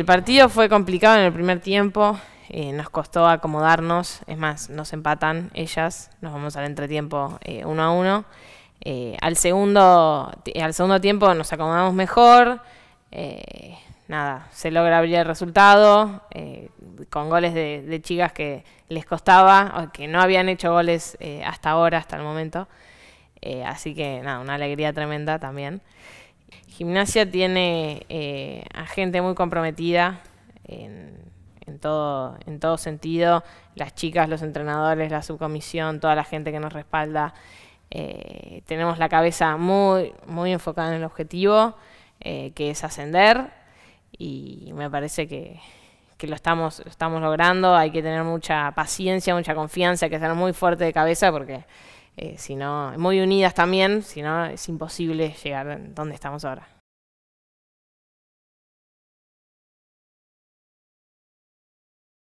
El partido fue complicado en el primer tiempo, eh, nos costó acomodarnos, es más, nos empatan ellas, nos vamos al entretiempo eh, uno a uno. Eh, al, segundo, al segundo tiempo nos acomodamos mejor, nada, se logra abrir el resultado con goles de, chicas que les costaba, que no habían hecho goles hasta ahora, hasta el momento. así que nada, una alegría tremenda también. Gimnasia tiene eh, a gente muy comprometida en, todo, en todo sentido, las chicas, los entrenadores, la subcomisión, toda la gente que nos respalda. Eh, tenemos la cabeza muy, muy enfocada en el objetivo, eh, que es ascender, y me parece que, lo estamos, estamos logrando. Hay que tener mucha paciencia, mucha confianza, hay que ser muy fuerte de cabeza porque eh, sino, muy unidas también, si no es imposible llegar donde estamos ahora.